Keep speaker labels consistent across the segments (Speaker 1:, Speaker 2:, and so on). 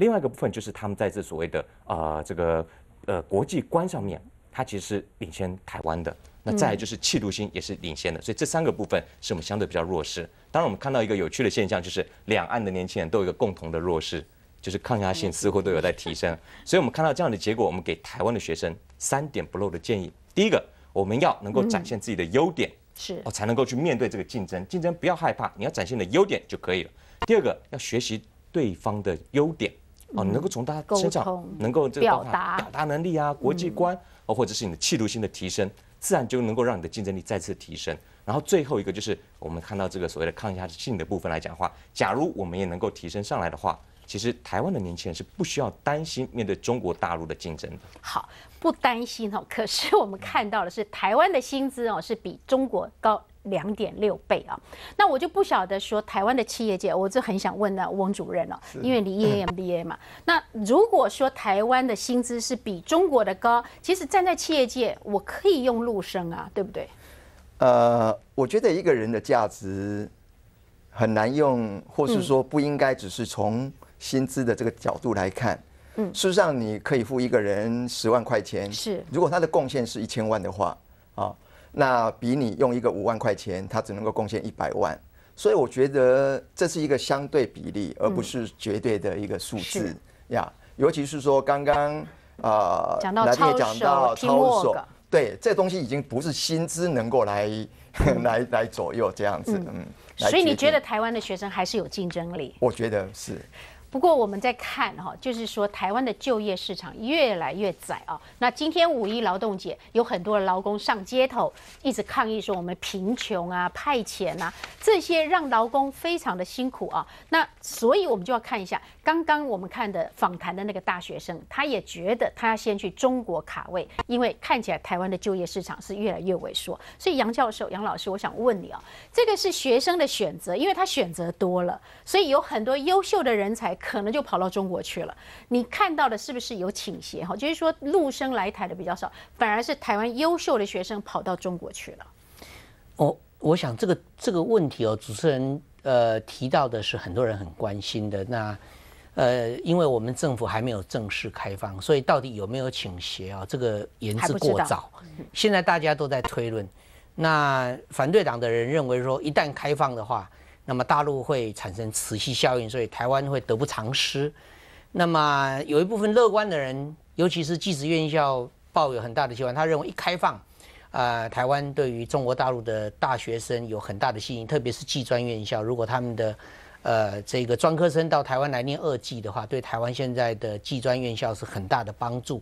Speaker 1: 另外一个部分就是他们在这所谓的呃这个呃国际观上面，它其实是领先台湾的。那再来就是气度心也是领先的，所以这三个部分是我们相对比较弱势。当然，我们看到一个有趣的现象，就是两岸的年轻人都有一个共同的弱势，就是抗压性似乎都有在提升。所以我们看到这样的结果，我们给台湾的学生三点不漏的建议：第一个，我们要能够展现自己的优点，是哦，才能够去面对这个竞争。竞争不要害怕，你要展现的优点就可以了。第二个，要学习对方的优点。
Speaker 2: 哦，能够从他身上能够这个表达
Speaker 1: 能力啊，国际观，哦，或者是你的气度性的提升，自然就能够让你的竞争力再次提升。然后最后一个就是我们看到这个所谓的抗压性的部分来讲话，假如我们也能够提升上来的话，其实台湾的年轻人是不需要担心面对中国大陆的竞争的。好，
Speaker 3: 不担心哦，可是我们看到的是台湾的薪资哦是比中国高。两点六倍啊，那我就不晓得说台湾的企业界，我就很想问呢，翁主任了，因为你 e MBA 嘛。那如果说台湾的薪资是比中国的高，其实站在企业界，我可以用陆生啊，对不对？
Speaker 2: 呃，我觉得一个人的价值很难用，或是说不应该只是从薪资的这个角度来看。嗯，事实上，你可以付一个人十万块钱，是，如果他的贡献是一千万的话，啊。那比你用一个五万块钱，他只能够贡献一百万，所以我觉得这是一个相对比例，而不是绝对的一个数字呀。尤其是说刚刚啊，来也讲到超手，对，这东西已经不是薪资能够来 来来左右这样子。嗯，所以你觉得
Speaker 3: 台湾的学生还是有竞争力？
Speaker 2: 我觉得是。
Speaker 3: 不过我们在看哈，就是说台湾的就业市场越来越窄啊。那今天五一劳动节，有很多劳工上街头，一直抗议说我们贫穷啊、派遣啊这些让劳工非常的辛苦啊。那所以我们就要看一下，刚刚我们看的访谈的那个大学生，他也觉得他要先去中国卡位，因为看起来台湾的就业市场是越来越萎缩。所以杨教授、杨老师，我想问你啊，这个是学生的选择，因为他选择多了，所以有很多优秀的人才。可能就跑到中国去了。你看到的是不是有倾斜？哈，就是说，陆生来台的比较少，反而是台湾优秀的学生跑到中国去了。
Speaker 4: 我我想这个这个问题哦，主持人呃提到的是很多人很关心的。那呃，因为我们政府还没有正式开放，所以到底有没有倾斜啊？这个言之过早。现在大家都在推论。那反对党的人认为说，一旦开放的话。那么大陆会产生磁吸效应，所以台湾会得不偿失。那么有一部分乐观的人，尤其是技职院校抱有很大的希望，他认为一开放，啊，台湾对于中国大陆的大学生有很大的吸引特别是技专院校，如果他们的，呃，这个专科生到台湾来念二技的话，对台湾现在的技专院校是很大的帮助。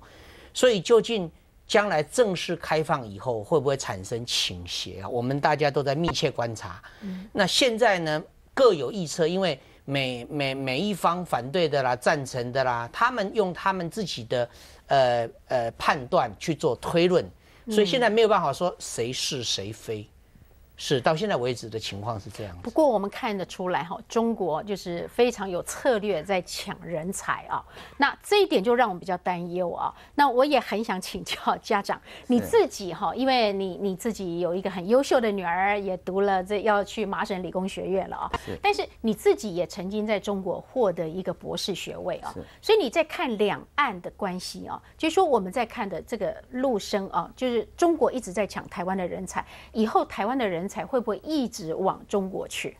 Speaker 4: 所以究竟？将来正式开放以后，会不会产生倾斜啊？我们大家都在密切观察。那现在呢，各有臆测，因为每每每一方反对的啦、赞成的啦，他们用他们自己的呃呃判断去做推论，所以现在没有办法说谁是谁非。是到现在为止的情况是这样。不
Speaker 3: 过我们看得出来哈，中国就是非常有策略在抢人才啊。那这一点就让我们比较担忧啊。那我也很想请教家长你自己哈，因为你你自己有一个很优秀的女儿，也读了这要去麻省理工学院了啊。但是你自己也曾经在中国获得一个博士学位啊。所以你在看两岸的关系啊，就说我们在看的这个陆生啊，就是中国一直在抢台湾的人才，以后台湾的人。才会不会一直往中国去？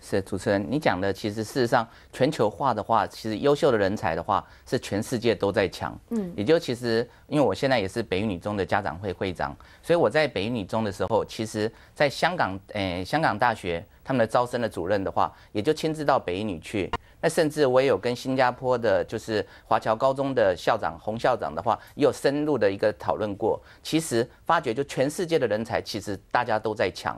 Speaker 1: 是主持人，你讲的其实事实上，全球化的话，其实优秀的人才的话，是全世界都在抢。嗯，也就其实，因为我现在也是北语女中的家长会会长，所以我在北语女中的时候，其实在香港，诶，香港大学他们的招生的主任的话，也就亲自到北语女去。那甚至我也有跟新加坡的，就是华侨高中的校长洪校长的话，也有深入的一个讨论过。其实发觉，就全世界的人才，其实大家都在抢。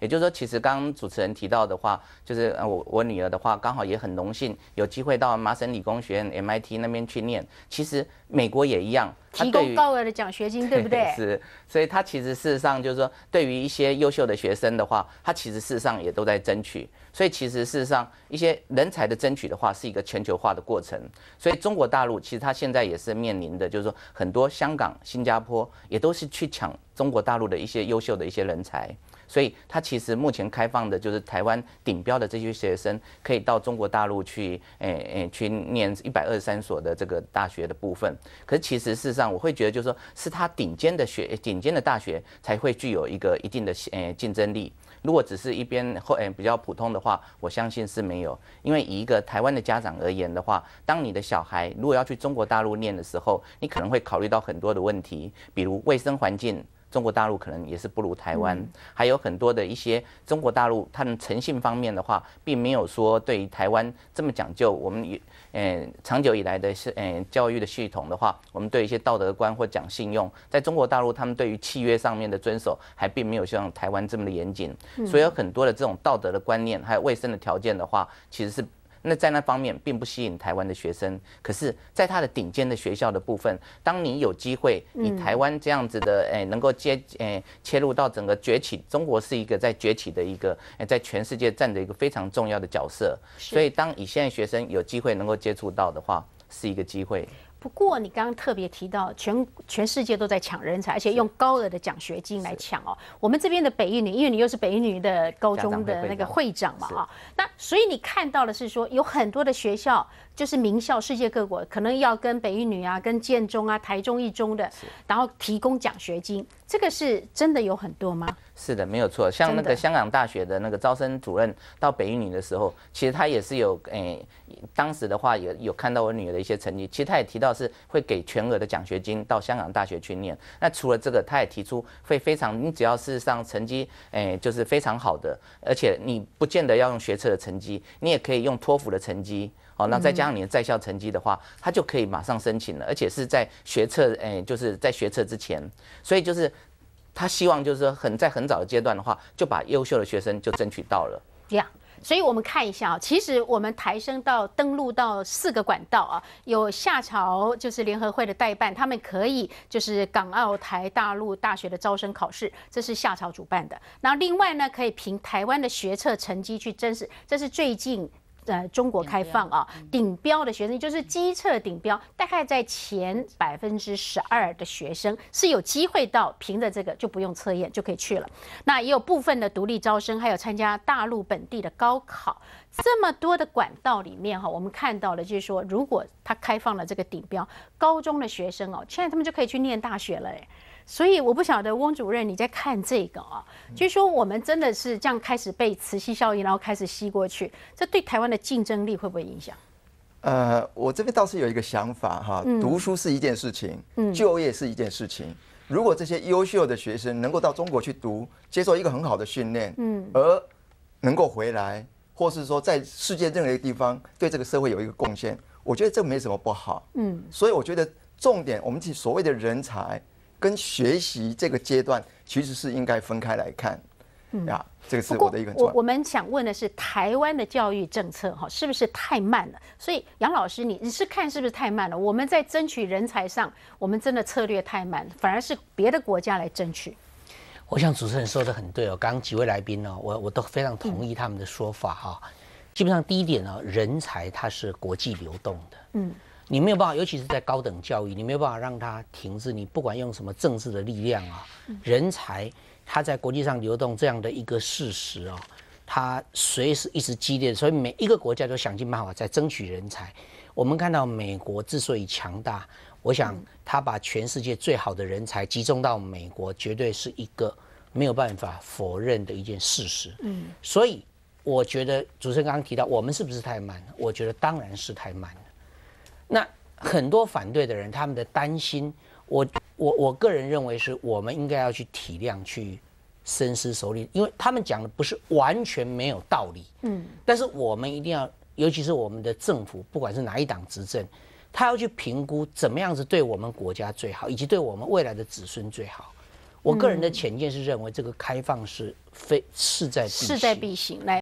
Speaker 1: 也就是说，其实刚刚主持人提到的话，就是呃，我我女儿的话，刚好也很荣幸有机会到麻省理工学院 MIT 那边去念。其实美国也一样，提供高
Speaker 3: 额的奖学金，对不对？
Speaker 1: 是，所以他其实事实上就是说，对于一些优秀的学生的话，他其实事实上也都在争取。所以其实事实上，一些人才的争取的话，是一个全球化的过程。所以中国大陆其实他现在也是面临的，就是说很多香港、新加坡也都是去抢中国大陆的一些优秀的一些人才。所以，他其实目前开放的就是台湾顶标的这些学生，可以到中国大陆去，诶诶，去念一百二十三所的这个大学的部分。可是，其实事实上，我会觉得就是说，是他顶尖的学、顶尖的大学才会具有一个一定的诶竞争力。如果只是一边后诶比较普通的话，我相信是没有。因为以一个台湾的家长而言的话，当你的小孩如果要去中国大陆念的时候，你可能会考虑到很多的问题，比如卫生环境。中国大陆可能也是不如台湾，还有很多的一些中国大陆，它的诚信方面的话，并没有说对于台湾这么讲究。我们也，嗯，长久以来的，是，嗯，教育的系统的话，我们对一些道德观或讲信用，在中国大陆，他们对于契约上面的遵守，还并没有像台湾这么的严谨。所以，有很多的这种道德的观念，还有卫生的条件的话，其实是。那在那方面并不吸引台湾的学生，可是，在他的顶尖的学校的部分，当你有机会以台湾这样子的诶，能够接诶切入到整个崛起，中国是一个在崛起的一个在全世界站的一个非常重要的角色，所以当以现在学生有机会能够接触到的话，是一个机会。
Speaker 3: 不过，你刚刚特别提到全全世界都在抢人才，而且用高额的奖学金来抢哦。我们这边的北一女，因为你又是北一女的高中的那个会长嘛啊，那所以你看到的是说有很多的学校，就是名校，世界各国可能要跟北一女啊、跟建中啊、台中一中的，然后提供奖学金，这个是真的有很多吗？
Speaker 1: 是的，没有错。像那个香港大学的那个招生主任到北育女的时候，其实他也是有诶，当时的话也有看到我女儿的一些成绩。其实他也提到是会给全额的奖学金到香港大学去念。那除了这个，他也提出会非常，你只要是上成绩诶，就是非常好的，而且你不见得要用学测的成绩，你也可以用托福的成绩。好，那再加上你的在校成绩的话，他就可以马上申请了，而且是在学测诶，就是在学测之前，所以就是。他希望就是说很在很早的阶段的话，就把优秀的学生就争取到
Speaker 3: 了。对啊，所以我们看一下啊，其实我们台升到登陆到四个管道啊，有夏朝就是联合会的代办，他们可以就是港澳台大陆大学的招生考试，这是夏朝主办的。然后另外呢，可以凭台湾的学测成绩去真实，这是最近。呃，中国开放啊，顶标的学生就是机测顶标，大概在前百分之十二的学生是有机会到凭着这个就不用测验就可以去了。那也有部分的独立招生，还有参加大陆本地的高考。这么多的管道里面哈，我们看到了就是说，如果他开放了这个顶标，高中的学生哦，现在他们就可以去念大学了。所以我不晓得翁主任你在看这个啊？据说我们真的是这样开始被磁吸效应，然后开始吸过去，这对台湾的竞争力会不会影响？
Speaker 2: 呃，我这边倒是有一个想法哈，读书是一件事情，就业是一件事情。如果这些优秀的学生能够到中国去读，接受一个很好的训练，嗯，而能够回来，或是说在世界任何一个地方对这个社会有一个贡献，我觉得这没什么不好，嗯。所以我觉得重点，我们所谓的人才。跟学习这个阶段其实是应该分开来看，嗯呀，这个是我的一个。我我
Speaker 3: 们想问的是，台湾的教育政策哈，是不是太慢了？所以杨老师，你你是看是不是太慢了？我们在争取人才上，我们真的策略太慢，反而是别的国家来争取。
Speaker 4: 我想主持人说的很对哦，刚刚几位来宾呢，我我都非常同意他们的说法哈。基本上第一点呢，人才它是国际流动的，嗯。你没有办法，尤其是在高等教育，你没有办法让它停滞。你不管用什么政治的力量啊，人才它在国际上流动这样的一个事实啊，它随时一直激烈，所以每一个国家都想尽办法在争取人才。我们看到美国之所以强大，我想他把全世界最好的人才集中到美国，绝对是一个没有办法否认的一件事实。嗯，所以我觉得主持人刚刚提到，我们是不是太慢？我觉得当然是太慢。那很多反对的人，他们的担心，我我我个人认为是我们应该要去体谅、去深思熟虑，因为他们讲的不是完全没有道理，嗯，但是我们一定要，尤其是我们的政府，不管是哪一党执政，他要去评估怎么样子对我们国家最好，以及对我们未来的子孙最好。我个人的浅见是认为，这个开放是非势在势在
Speaker 3: 必行来。